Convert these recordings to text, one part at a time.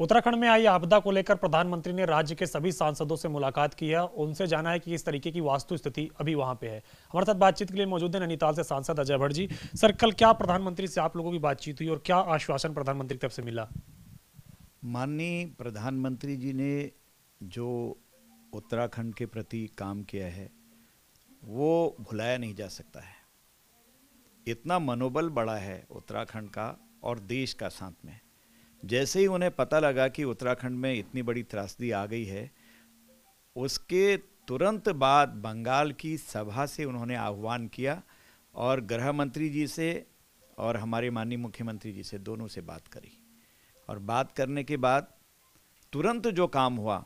उत्तराखंड में आई आपदा को लेकर प्रधानमंत्री ने राज्य के सभी सांसदों से मुलाकात की है उनसे जाना है कि किस तरीके की वास्तु स्थिति अभी वहां पे है हमारे साथ बातचीत के लिए मौजूद है नैनीताल से सांसद अजय भट्ट जी सर कल क्या प्रधानमंत्री से आप लोगों की बातचीत हुई और क्या आश्वासन प्रधानमंत्री की तरफ से मिला माननीय प्रधानमंत्री जी ने जो उत्तराखंड के प्रति काम किया है वो भुलाया नहीं जा सकता है इतना मनोबल बड़ा है उत्तराखंड का और देश का साथ में जैसे ही उन्हें पता लगा कि उत्तराखंड में इतनी बड़ी त्रासदी आ गई है उसके तुरंत बाद बंगाल की सभा से उन्होंने आह्वान किया और गृह मंत्री जी से और हमारे माननीय मुख्यमंत्री जी से दोनों से बात करी और बात करने के बाद तुरंत जो काम हुआ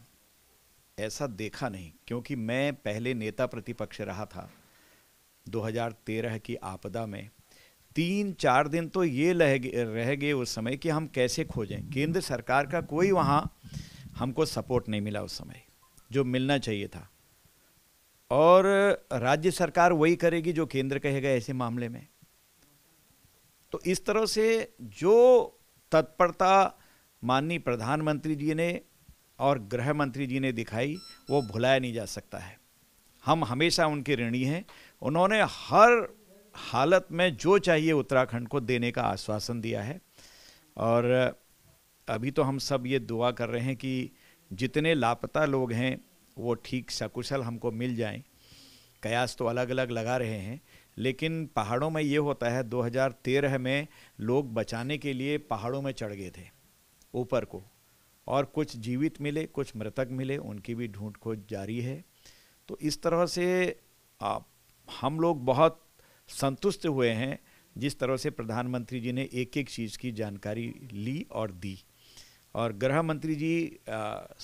ऐसा देखा नहीं क्योंकि मैं पहले नेता प्रतिपक्ष रहा था 2013 की आपदा में तीन चार दिन तो ये रह गए उस समय कि हम कैसे खोजें केंद्र सरकार का कोई वहाँ हमको सपोर्ट नहीं मिला उस समय जो मिलना चाहिए था और राज्य सरकार वही करेगी जो केंद्र कहेगा ऐसे मामले में तो इस तरह से जो तत्परता माननीय प्रधानमंत्री जी ने और गृह मंत्री जी ने दिखाई वो भुलाया नहीं जा सकता है हम हमेशा उनके ऋणी हैं उन्होंने हर हालत में जो चाहिए उत्तराखंड को देने का आश्वासन दिया है और अभी तो हम सब ये दुआ कर रहे हैं कि जितने लापता लोग हैं वो ठीक सकुशल हमको मिल जाएं कयास तो अलग अलग लगा रहे हैं लेकिन पहाड़ों में ये होता है 2013 में लोग बचाने के लिए पहाड़ों में चढ़ गए थे ऊपर को और कुछ जीवित मिले कुछ मृतक मिले उनकी भी ढूंढ खोज जारी है तो इस तरह से आप हम लोग बहुत संतुष्ट हुए हैं जिस तरह से प्रधानमंत्री जी ने एक एक चीज़ की जानकारी ली और दी और गृह मंत्री जी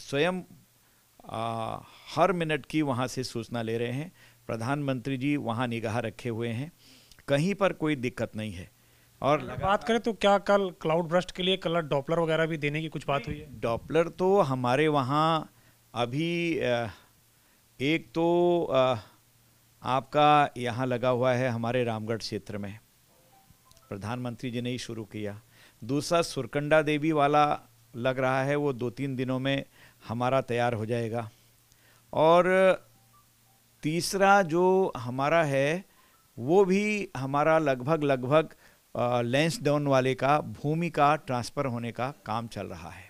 स्वयं हर मिनट की वहाँ से सूचना ले रहे हैं प्रधानमंत्री जी वहाँ निगाह रखे हुए हैं कहीं पर कोई दिक्कत नहीं है और बात करें तो क्या कल क्लाउड ब्रस्ट के लिए कलर डॉपलर वगैरह भी देने की कुछ बात हुई है डॉपलर तो हमारे वहाँ अभी एक तो आपका यहाँ लगा हुआ है हमारे रामगढ़ क्षेत्र में प्रधानमंत्री जी ने ही शुरू किया दूसरा सुरकंडा देवी वाला लग रहा है वो दो तीन दिनों में हमारा तैयार हो जाएगा और तीसरा जो हमारा है वो भी हमारा लगभग लगभग लेंस डाउन वाले का भूमि का ट्रांसफ़र होने का काम चल रहा है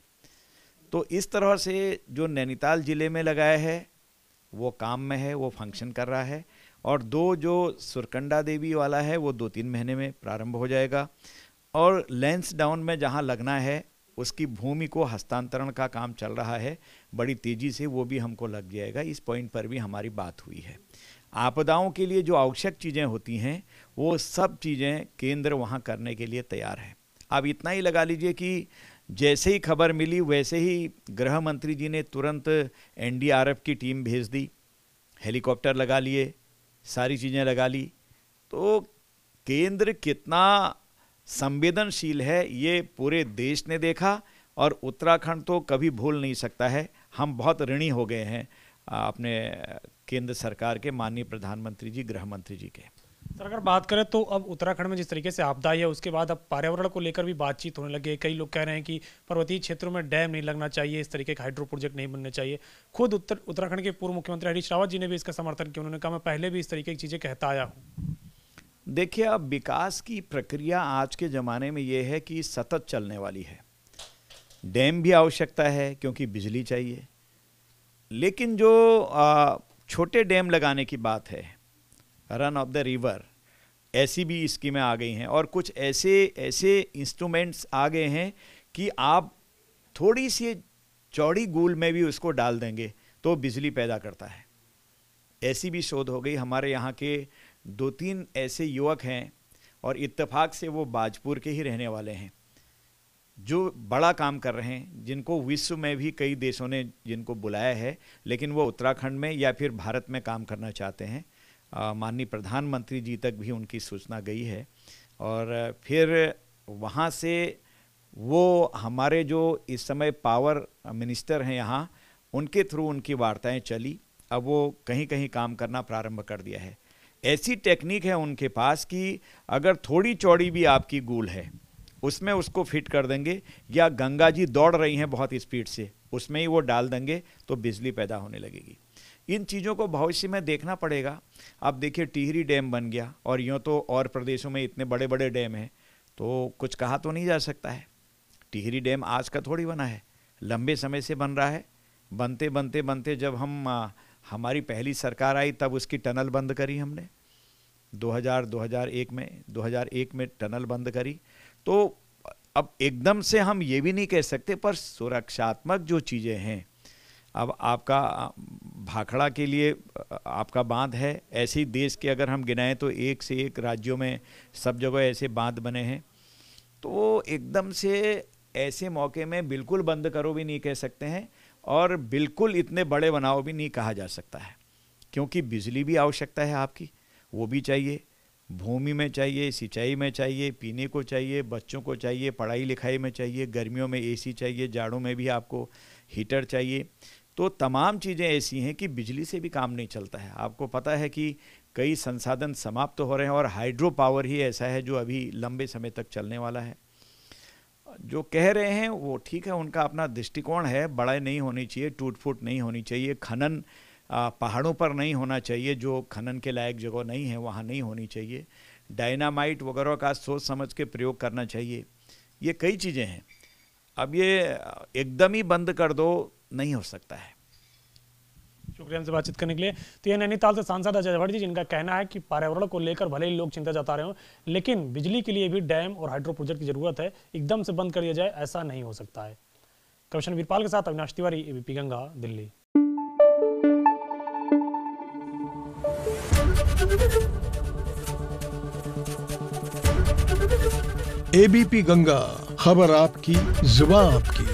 तो इस तरह से जो नैनीताल ज़िले में लगाया है वो काम में है वो फंक्शन कर रहा है और दो जो सुरकंडा देवी वाला है वो दो तीन महीने में प्रारंभ हो जाएगा और लेंस डाउन में जहाँ लगना है उसकी भूमि को हस्तांतरण का काम चल रहा है बड़ी तेज़ी से वो भी हमको लग जाएगा इस पॉइंट पर भी हमारी बात हुई है आपदाओं के लिए जो आवश्यक चीज़ें होती हैं वो सब चीज़ें केंद्र वहाँ करने के लिए तैयार है आप इतना ही लगा लीजिए कि जैसे ही खबर मिली वैसे ही गृह मंत्री जी ने तुरंत एनडीआरएफ की टीम भेज दी हेलीकॉप्टर लगा लिए सारी चीज़ें लगा ली तो केंद्र कितना संवेदनशील है ये पूरे देश ने देखा और उत्तराखंड तो कभी भूल नहीं सकता है हम बहुत ऋणी हो गए हैं अपने केंद्र सरकार के माननीय प्रधानमंत्री जी गृह मंत्री जी के सर अगर बात करें तो अब उत्तराखंड में जिस तरीके से आपदा है उसके बाद अब पर्यावरण को लेकर भी बातचीत होने लगी है कई लोग कह रहे हैं कि पर्वतीय क्षेत्रों में डैम नहीं लगना चाहिए इस तरीके के हाइड्रो प्रोजेक्ट नहीं बनने चाहिए खुद उत्तर उत्तराखंड के पूर्व मुख्यमंत्री हरीश रावत जी ने भी इसका समर्थन किया उन्होंने कहा मैं पहले भी इस तरीके की चीज़ें कहता आया हूँ देखिए अब विकास की प्रक्रिया आज के ज़माने में ये है कि सतत चलने वाली है डैम भी आवश्यकता है क्योंकि बिजली चाहिए लेकिन जो छोटे डैम लगाने की बात है रन ऑफ द रिवर ऐसी भी स्कीमें आ गई हैं और कुछ ऐसे ऐसे इंस्ट्रूमेंट्स आ गए हैं कि आप थोड़ी सी चौड़ी गूल में भी उसको डाल देंगे तो बिजली पैदा करता है ऐसी भी शोध हो गई हमारे यहाँ के दो तीन ऐसे युवक हैं और इत्तेफाक से वो बाजपुर के ही रहने वाले हैं जो बड़ा काम कर रहे हैं जिनको विश्व में भी कई देशों ने जिनको बुलाया है लेकिन वो उत्तराखंड में या फिर भारत में काम करना चाहते हैं माननीय प्रधानमंत्री जी तक भी उनकी सूचना गई है और फिर वहाँ से वो हमारे जो इस समय पावर मिनिस्टर हैं यहाँ उनके थ्रू उनकी वार्ताएं चली अब वो कहीं कहीं काम करना प्रारंभ कर दिया है ऐसी टेक्निक है उनके पास कि अगर थोड़ी चौड़ी भी आपकी गूल है उसमें उसको फिट कर देंगे या गंगा जी दौड़ रही हैं बहुत स्पीड से उसमें ही वो डाल देंगे तो बिजली पैदा होने लगेगी इन चीज़ों को भविष्य में देखना पड़ेगा आप देखिए टिहरी डैम बन गया और यूँ तो और प्रदेशों में इतने बड़े बड़े डैम हैं तो कुछ कहा तो नहीं जा सकता है टिहरी डैम आज का थोड़ी बना है लंबे समय से बन रहा है बनते बनते बनते जब हम आ, हमारी पहली सरकार आई तब उसकी टनल बंद करी हमने 2000 2001 में 2001 में टनल बंद करी तो अब एकदम से हम ये भी नहीं कह सकते पर सुरक्षात्मक जो चीज़ें हैं अब आपका भाखड़ा के लिए आपका बांध है ऐसे ही देश के अगर हम गिनाएं तो एक से एक राज्यों में सब जगह ऐसे बांध बने हैं तो एकदम से ऐसे मौके में बिल्कुल बंद करो भी नहीं कह सकते हैं और बिल्कुल इतने बड़े बनाओ भी नहीं कहा जा सकता है क्योंकि बिजली भी आवश्यकता है आपकी वो भी चाहिए भूमि में चाहिए सिंचाई में चाहिए पीने को चाहिए बच्चों को चाहिए पढ़ाई लिखाई में चाहिए गर्मियों में एसी चाहिए जाड़ों में भी आपको हीटर चाहिए तो तमाम चीज़ें ऐसी हैं कि बिजली से भी काम नहीं चलता है आपको पता है कि कई संसाधन समाप्त तो हो रहे हैं और हाइड्रो पावर ही ऐसा है जो अभी लंबे समय तक चलने वाला है जो कह रहे हैं वो ठीक है उनका अपना दृष्टिकोण है बड़ाई नहीं होनी चाहिए टूट फूट नहीं होनी चाहिए खनन पहाड़ों पर नहीं होना चाहिए जो खनन के लायक जगह नहीं है वहाँ नहीं होनी चाहिए डायनामाइट वगैरह का सोच समझ के प्रयोग करना चाहिए ये कई चीज़ें हैं अब ये एकदम ही बंद कर दो नहीं हो सकता है शुक्रिया हमसे बातचीत करने के लिए तो ये नैनीताल से सांसद अजय झवड़ जी जिनका कहना है कि पर्यावरण को लेकर भले ही लोग चिंता जता रहे हो लेकिन बिजली के लिए भी डैम और हाइड्रो प्रोजेक्ट की जरूरत है एकदम से बंद कर दिया जाए ऐसा नहीं हो सकता है कमिश्नर वीरपाल के साथ अविनाश तिवारी एबीपी गंगा दिल्ली एबीपी गंगा खबर आपकी जुबा आपकी